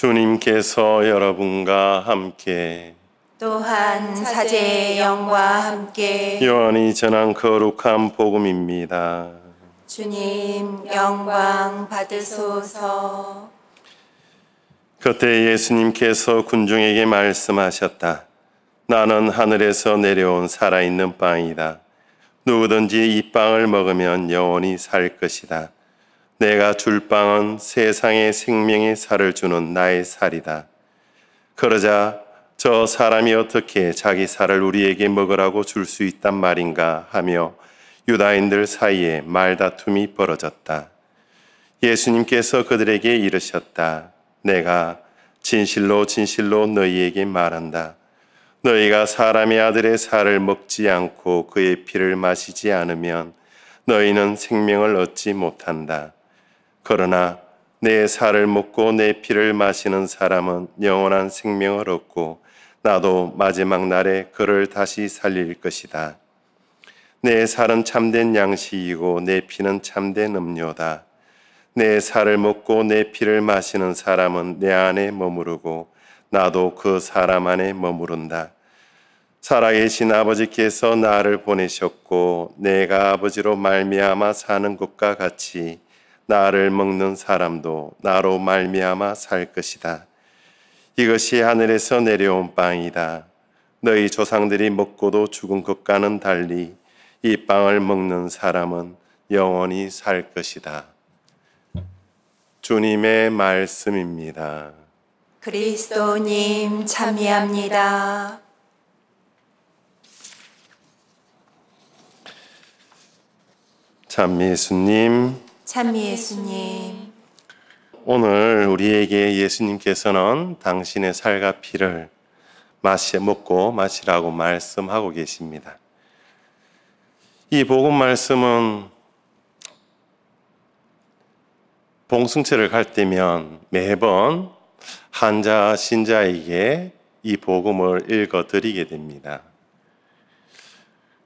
주님께서 여러분과 함께 또한 사제 영과 함께 요한이 전한 거룩한 복음입니다. 주님 영광 받으소서. 그때 예수님께서 군중에게 말씀하셨다. 나는 하늘에서 내려온 살아있는 빵이다. 누구든지 이 빵을 먹으면 영원히 살 것이다. 내가 줄 빵은 세상의 생명의 살을 주는 나의 살이다. 그러자 저 사람이 어떻게 자기 살을 우리에게 먹으라고 줄 수 있단 말인가 하며 유다인들 사이에 말다툼이 벌어졌다. 예수님께서 그들에게 이르셨다. 내가 진실로 진실로 너희에게 말한다. 너희가 사람의 아들의 살을 먹지 않고 그의 피를 마시지 않으면 너희는 생명을 얻지 못한다. 그러나 내 살을 먹고 내 피를 마시는 사람은 영원한 생명을 얻고 나도 마지막 날에 그를 다시 살릴 것이다. 내 살은 참된 양식이고 내 피는 참된 음료다. 내 살을 먹고 내 피를 마시는 사람은 내 안에 머무르고 나도 그 사람 안에 머무른다. 살아계신 아버지께서 나를 보내셨고 내가 아버지로 말미암아 사는 것과 같이 나를 먹는 사람도 나로 말미암아 살 것이다. 이것이 하늘에서 내려온 빵이다. 너희 조상들이 먹고도 죽은 것과는 달리 이 빵을 먹는 사람은 영원히 살 것이다. 주님의 말씀입니다. 그리스도님 참여합니다. 참 예수님 찬미 예수님. 오늘 우리에게 예수님께서는 당신의 살과 피를 마시 먹고 마시라고 말씀하고 계십니다. 이 복음 말씀은 봉승체를 갈 때면 매번 한자 신자에게 이 복음을 읽어 드리게 됩니다.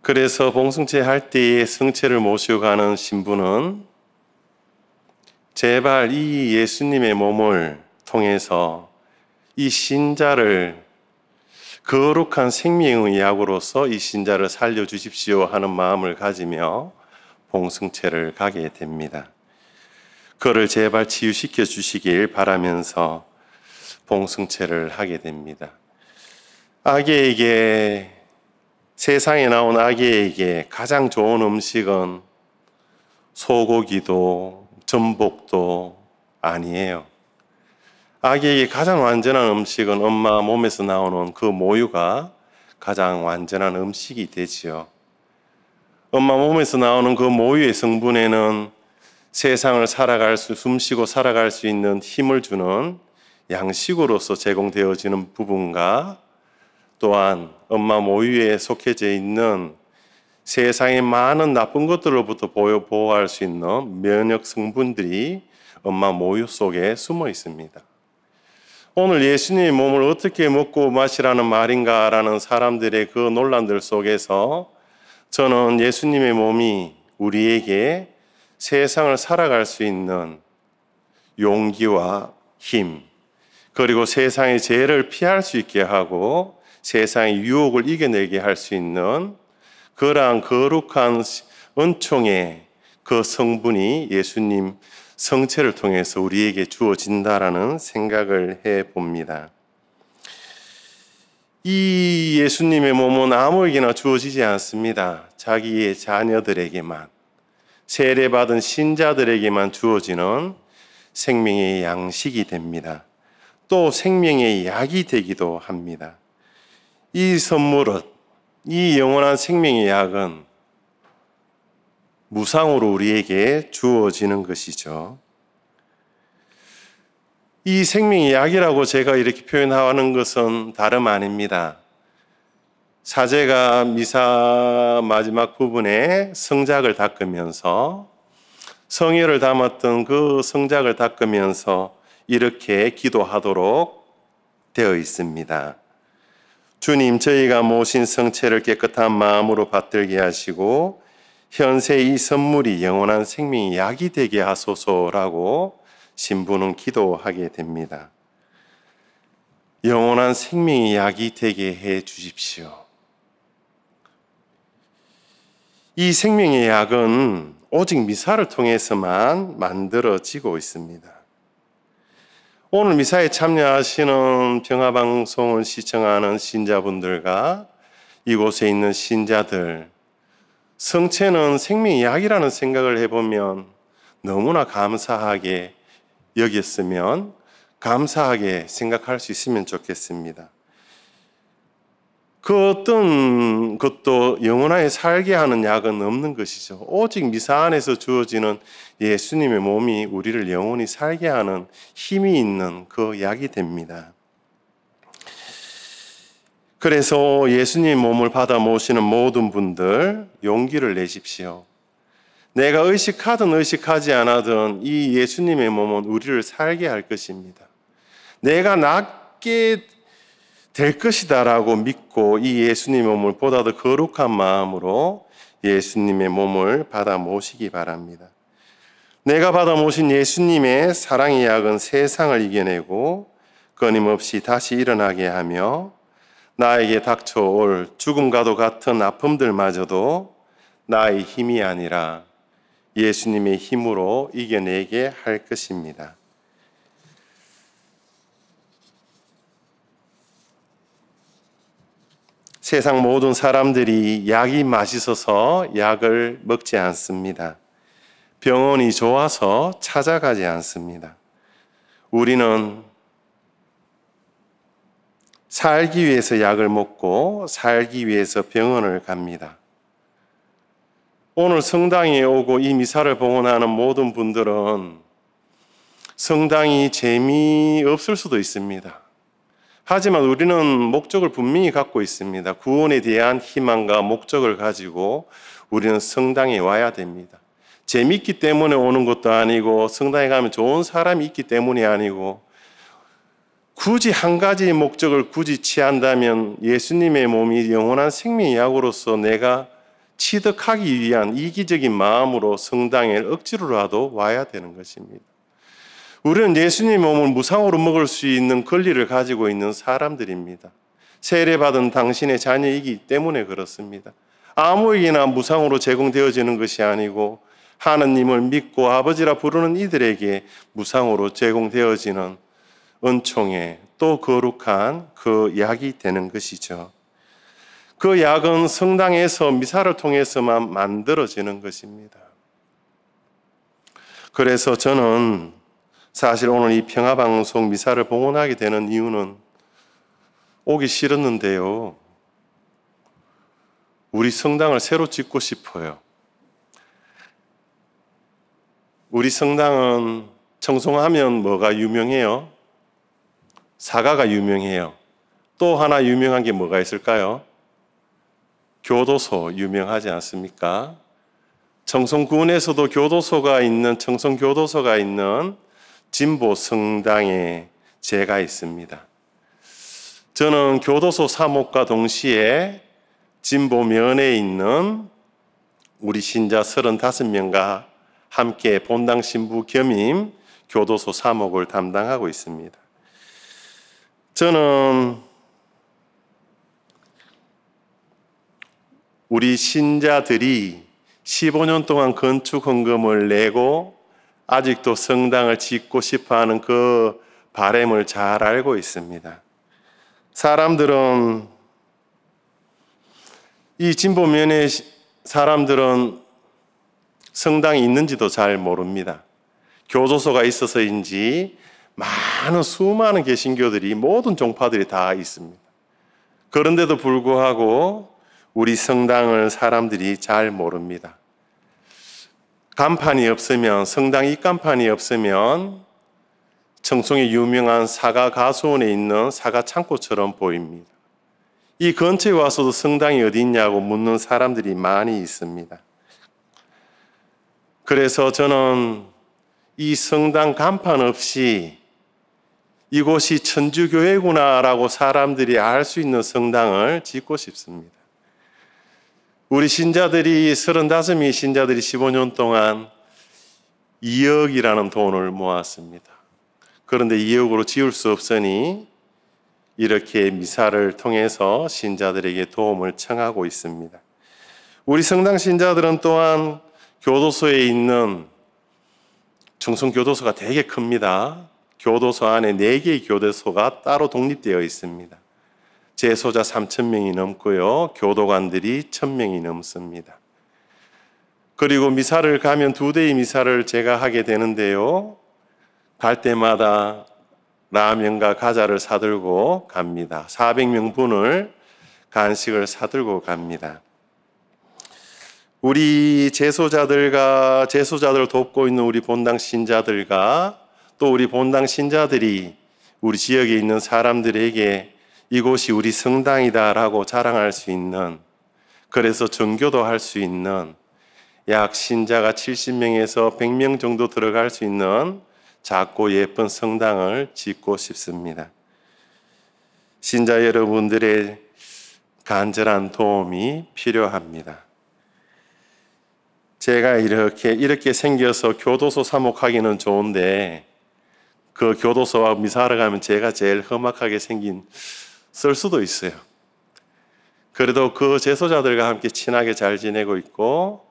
그래서 봉승체 할 때에 승체를 모시고 가는 신부는 제발 이 예수님의 몸을 통해서 이 신자를 거룩한 생명의 약으로서 이 신자를 살려주십시오 하는 마음을 가지며 봉승체를 가게 됩니다. 그를 제발 치유시켜 주시길 바라면서 봉승체를 하게 됩니다. 아기에게 세상에 나온 아기에게 가장 좋은 음식은 소고기도 전복도 아니에요. 아기에게 가장 완전한 음식은 엄마 몸에서 나오는 그 모유가 가장 완전한 음식이 되지요. 엄마 몸에서 나오는 그 모유의 성분에는 세상을 살아갈 수, 숨쉬고 살아갈 수 있는 힘을 주는 양식으로서 제공되어지는 부분과 또한 엄마 모유에 속해져 있는 세상의 많은 나쁜 것들로부터 보호할 수 있는 면역 성분들이 엄마 모유 속에 숨어 있습니다. 오늘 예수님의 몸을 어떻게 먹고 마시라는 말인가라는 사람들의 그 논란들 속에서 저는 예수님의 몸이 우리에게 세상을 살아갈 수 있는 용기와 힘, 그리고 세상의 죄를 피할 수 있게 하고 세상의 유혹을 이겨내게 할 수 있는 그러한 거룩한 은총의 그 성분이 예수님 성체를 통해서 우리에게 주어진다라는 생각을 해 봅니다. 이 예수님의 몸은 아무에게나 주어지지 않습니다. 자기의 자녀들에게만, 세례받은 신자들에게만 주어지는 생명의 양식이 됩니다. 또 생명의 약이 되기도 합니다. 이 선물은 이 영원한 생명의 약은 무상으로 우리에게 주어지는 것이죠. 이 생명의 약이라고 제가 이렇게 표현하는 것은 다름 아닙니다. 사제가 미사 마지막 부분에 성작을 닦으면서 성혈을 담았던 그 성작을 닦으면서 이렇게 기도하도록 되어 있습니다. 주님 저희가 모신 성체를 깨끗한 마음으로 받들게 하시고 현세 이 선물이 영원한 생명의 약이 되게 하소서라고 신부는 기도하게 됩니다. 영원한 생명의 약이 되게 해 주십시오. 이 생명의 약은 오직 미사를 통해서만 만들어지고 있습니다. 오늘 미사에 참여하시는 평화방송을 시청하는 신자분들과 이곳에 있는 신자들, 성체는 생명의 약이라는 생각을 해보면 너무나 감사하게 여겼으면 감사하게 생각할 수 있으면 좋겠습니다. 그 어떤 것도 영원하게 살게 하는 약은 없는 것이죠. 오직 미사 안에서 주어지는 예수님의 몸이 우리를 영원히 살게 하는 힘이 있는 그 약이 됩니다. 그래서 예수님 몸을 받아 모시는 모든 분들 용기를 내십시오. 내가 의식하든 의식하지 않아든 이 예수님의 몸은 우리를 살게 할 것입니다. 내가 낮게 될 것이다라고 믿고 이 예수님의 몸을 보다 더 거룩한 마음으로 예수님의 몸을 받아 모시기 바랍니다. 내가 받아 모신 예수님의 사랑의 약은 세상을 이겨내고 끊임없이 다시 일어나게 하며 나에게 닥쳐올 죽음과도 같은 아픔들마저도 나의 힘이 아니라 예수님의 힘으로 이겨내게 할 것입니다. 세상 모든 사람들이 약이 맛있어서 약을 먹지 않습니다. 병원이 좋아서 찾아가지 않습니다. 우리는 살기 위해서 약을 먹고 살기 위해서 병원을 갑니다. 오늘 성당에 오고 이 미사를 봉헌하는 모든 분들은 성당이 재미없을 수도 있습니다. 하지만 우리는 목적을 분명히 갖고 있습니다. 구원에 대한 희망과 목적을 가지고 우리는 성당에 와야 됩니다. 재밌기 때문에 오는 것도 아니고 성당에 가면 좋은 사람이 있기 때문이 아니고 굳이 한 가지 목적을 굳이 취한다면 예수님의 몸이 영원한 생명의 약으로서 내가 취득하기 위한 이기적인 마음으로 성당에 억지로라도 와야 되는 것입니다. 우리는 예수님 의 몸을 무상으로 먹을 수 있는 권리를 가지고 있는 사람들입니다. 세례받은 당신의 자녀이기 때문에 그렇습니다. 아무에게나 무상으로 제공되어지는 것이 아니고 하느님을 믿고 아버지라 부르는 이들에게 무상으로 제공되어지는 은총의 또 거룩한 그 약이 되는 것이죠. 그 약은 성당에서 미사를 통해서만 만들어지는 것입니다. 그래서 저는 사실 오늘 이 평화 방송 미사를 봉헌하게 되는 이유는 오기 싫었는데요. 우리 성당을 새로 짓고 싶어요. 우리 성당은 청송하면 뭐가 유명해요? 사과가 유명해요. 또 하나 유명한 게 뭐가 있을까요? 교도소 유명하지 않습니까? 청송군에서도 교도소가 있는 청송교도소가 있는 진보 성당에 제가 있습니다. 저는 교도소 사목과 동시에 진보면에 있는 우리 신자 35명과 함께 본당 신부 겸임 교도소 사목을 담당하고 있습니다. 저는 우리 신자들이 15년 동안 건축 헌금을 내고 아직도 성당을 짓고 싶어 하는 그 바램을 잘 알고 있습니다. 사람들은 이 진보면의 사람들은 성당이 있는지도 잘 모릅니다. 교도소가 있어서인지 많은 수많은 개신교들이 모든 종파들이 다 있습니다. 그런데도 불구하고 우리 성당을 사람들이 잘 모릅니다. 간판이 없으면 성당 입간판이 없으면 청송의 유명한 사과 가수원에 있는 사과 창고처럼 보입니다. 이 근처에 와서도 성당이 어디 있냐고 묻는 사람들이 많이 있습니다. 그래서 저는 이 성당 간판 없이 이곳이 천주교회구나라고 사람들이 알 수 있는 성당을 짓고 싶습니다. 우리 신자들이 35명의 신자들이 15년 동안 2억이라는 돈을 모았습니다. 그런데 2억으로 지울 수 없으니 이렇게 미사를 통해서 신자들에게 도움을 청하고 있습니다. 우리 성당 신자들은 또한 교도소에 있는 중성교도소가 되게 큽니다. 교도소 안에 4개의 교도소가 따로 독립되어 있습니다. 재소자 3 0 0 0 명이 넘고요. 교도관들이 1 0 0 0 명이 넘습니다. 그리고 미사를 가면 두 대의 미사를 제가 하게 되는데요. 갈 때마다 라면과 과자를 사들고 갑니다. 400명 분을 간식을 사들고 갑니다. 우리 재소자들과 재소자들을 돕고 있는 우리 본당 신자들과 또 우리 본당 신자들이 우리 지역에 있는 사람들에게 이곳이 우리 성당이다라고 자랑할 수 있는 그래서 전교도 할 수 있는 약 신자가 70명에서 100명 정도 들어갈 수 있는 작고 예쁜 성당을 짓고 싶습니다. 신자 여러분들의 간절한 도움이 필요합니다. 제가 이렇게 이렇게 생겨서 교도소 사목하기는 좋은데 그 교도소와 미사하러 가면 제가 제일 험악하게 생긴 쓸 수도 있어요. 그래도 그 재소자들과 함께 친하게 잘 지내고 있고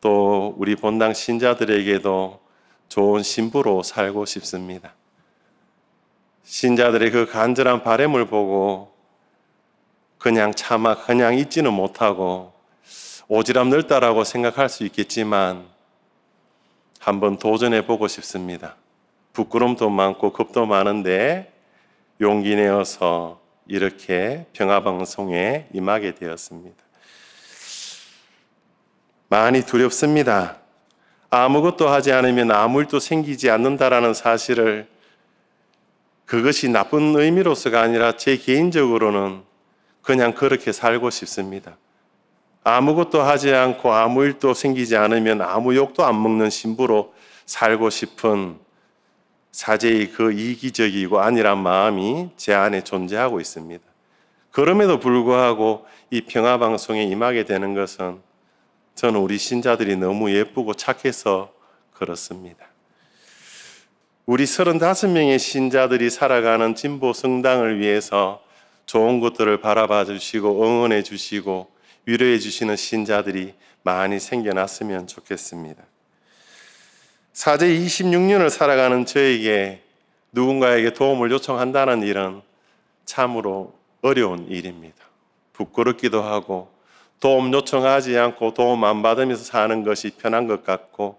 또 우리 본당 신자들에게도 좋은 신부로 살고 싶습니다. 신자들의 그 간절한 바램을 보고 그냥 참아 그냥 잊지는 못하고 오지랖 넓다라고 생각할 수 있겠지만 한번 도전해 보고 싶습니다. 부끄럼도 많고 겁도 많은데 용기 내어서 이렇게 평화방송에 임하게 되었습니다. 많이 두렵습니다. 아무것도 하지 않으면 아무 일도 생기지 않는다라는 사실을 그것이 나쁜 의미로서가 아니라 제 개인적으로는 그냥 그렇게 살고 싶습니다. 아무것도 하지 않고 아무 일도 생기지 않으면 아무 욕도 안 먹는 신부로 살고 싶은 사제의 그 이기적이고 안일한 마음이 제 안에 존재하고 있습니다. 그럼에도 불구하고 이 평화 방송에 임하게 되는 것은 저는 우리 신자들이 너무 예쁘고 착해서 그렇습니다. 우리 35명의 신자들이 살아가는 진보 성당을 위해서 좋은 것들을 바라봐 주시고 응원해 주시고 위로해 주시는 신자들이 많이 생겨났으면 좋겠습니다. 사제 26년을 살아가는 저에게 누군가에게 도움을 요청한다는 일은 참으로 어려운 일입니다. 부끄럽기도 하고 도움 요청하지 않고 도움 안 받으면서 사는 것이 편한 것 같고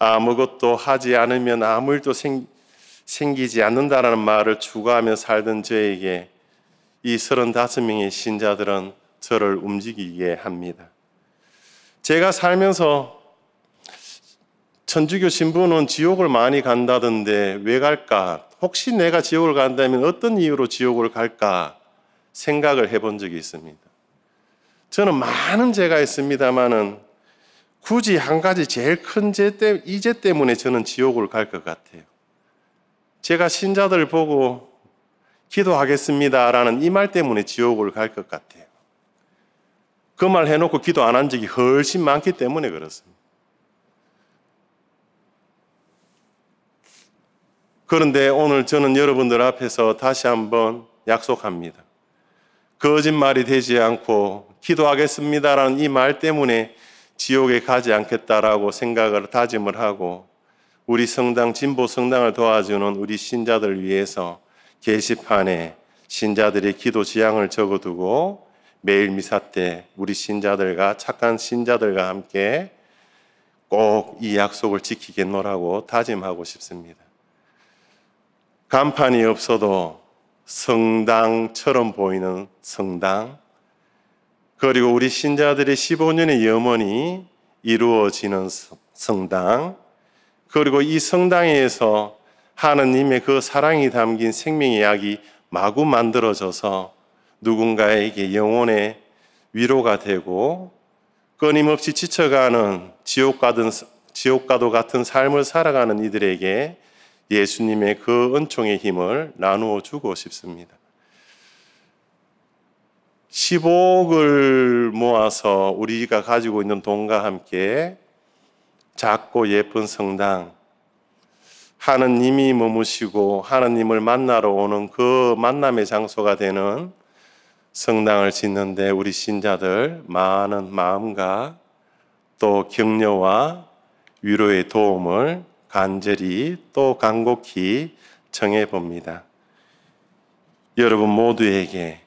아무것도 하지 않으면 아무 일도 생, 생기지 않는다라는 말을 추구하며 살던 저에게 이 35명의 신자들은 저를 움직이게 합니다. 제가 살면서 천주교 신부는 지옥을 많이 간다던데 왜 갈까? 혹시 내가 지옥을 간다면 어떤 이유로 지옥을 갈까? 생각을 해본 적이 있습니다. 저는 많은 죄가 있습니다만은 굳이 한 가지 제일 큰 죄 때문에 이 죄 때문에 저는 지옥을 갈 것 같아요. 제가 신자들 보고 기도하겠습니다라는 이 말 때문에 지옥을 갈 것 같아요. 그 말 해놓고 기도 안 한 적이 훨씬 많기 때문에 그렇습니다. 그런데 오늘 저는 여러분들 앞에서 다시 한번 약속합니다. 거짓말이 되지 않고 기도하겠습니다라는 이 말 때문에 지옥에 가지 않겠다라고 생각을 다짐을 하고 우리 성당 진보 성당을 도와주는 우리 신자들 위해서 게시판에 신자들의 기도 지향을 적어두고 매일 미사 때 우리 신자들과 착한 신자들과 함께 꼭 이 약속을 지키겠노라고 다짐하고 싶습니다. 간판이 없어도 성당처럼 보이는 성당, 그리고 우리 신자들의 15년의 염원이 이루어지는 성당, 그리고 이 성당에서 하느님의 그 사랑이 담긴 생명 의 약이 마구 만들어져서 누군가에게 영혼의 위로가 되고 끊임없이 지쳐가는 지옥 같 지옥과도 같은 삶을 살아가는 이들에게 예수님의 그 은총의 힘을 나누어 주고 싶습니다. 15억을 모아서 우리가 가지고 있는 돈과 함께 작고 예쁜 성당, 하느님이 머무시고 하느님을 만나러 오는 그 만남의 장소가 되는 성당을 짓는데 우리 신자들 많은 마음과 또 격려와 위로의 도움을 간절히 또 간곡히 정해 봅니다. 여러분 모두에게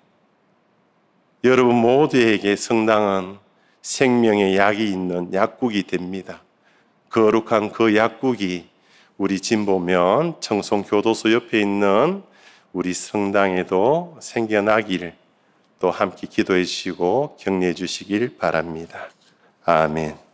여러분 모두에게 성당은 생명의 약이 있는 약국이 됩니다. 거룩한 그, 그 약국이 우리 진보면 청송교도소 옆에 있는 우리 성당에도 생겨나기를 또 함께 기도해 주시고 격려해 주시길 바랍니다. 아멘.